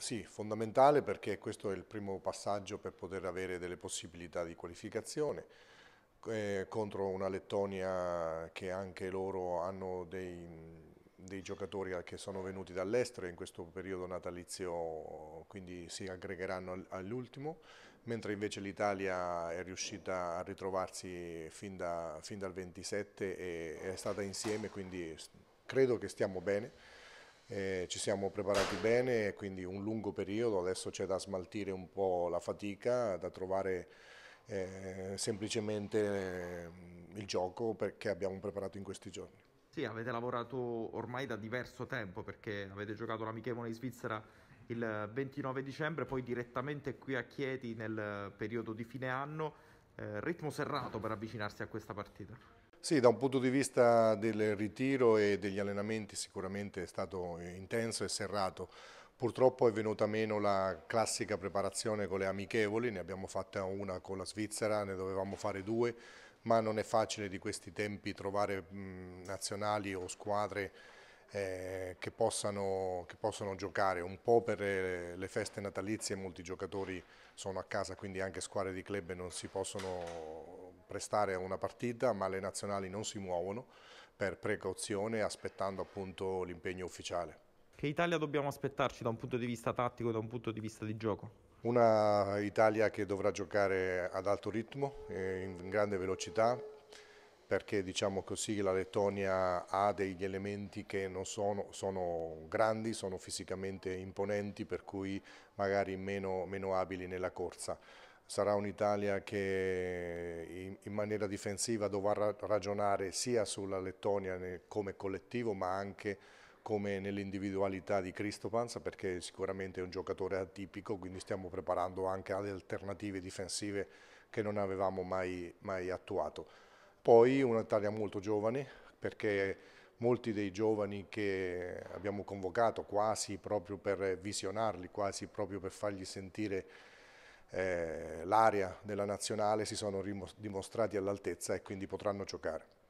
Sì, fondamentale perché questo è il primo passaggio per poter avere delle possibilità di qualificazione eh, contro una Lettonia che anche loro hanno dei, dei giocatori che sono venuti dall'estero in questo periodo natalizio, quindi si aggregheranno all'ultimo, mentre invece l'Italia è riuscita a ritrovarsi fin, da, fin dal 27 e è stata insieme, quindi credo che stiamo bene. Eh, ci siamo preparati bene, quindi un lungo periodo, adesso c'è da smaltire un po' la fatica, da trovare eh, semplicemente eh, il gioco che abbiamo preparato in questi giorni. Sì, avete lavorato ormai da diverso tempo perché avete giocato l'amichevole in Svizzera il 29 dicembre, poi direttamente qui a Chieti nel periodo di fine anno eh, ritmo serrato per avvicinarsi a questa partita. Sì, da un punto di vista del ritiro e degli allenamenti sicuramente è stato intenso e serrato. Purtroppo è venuta meno la classica preparazione con le amichevoli, ne abbiamo fatta una con la Svizzera, ne dovevamo fare due, ma non è facile di questi tempi trovare mh, nazionali o squadre eh, che, possano, che, possano, giocare un po' per eh, le feste natalizie, molti giocatori sono a casa, quindi anche squadre di club non si possono prestare a una partita, ma le nazionali non si muovono per precauzione aspettando appunto l'impegno ufficiale. Che Italia dobbiamo aspettarci da un punto di vista tattico, e da un punto di vista di gioco? Una Italia che dovrà giocare ad alto ritmo, eh, in grande velocità, perché diciamo così la Lettonia ha degli elementi che non sono, sono grandi, sono fisicamente imponenti, per cui magari meno, meno abili nella corsa. Sarà un'Italia che in maniera difensiva dovrà ragionare sia sulla Lettonia come collettivo ma anche come nell'individualità di Cristopans perché sicuramente è un giocatore atipico quindi stiamo preparando anche alle alternative difensive che non avevamo mai, mai attuato. Poi un'Italia molto giovane, perché molti dei giovani che abbiamo convocato quasi proprio per visionarli, quasi proprio per fargli sentire eh, l'area della nazionale, si sono dimostrati all'altezza e quindi potranno giocare.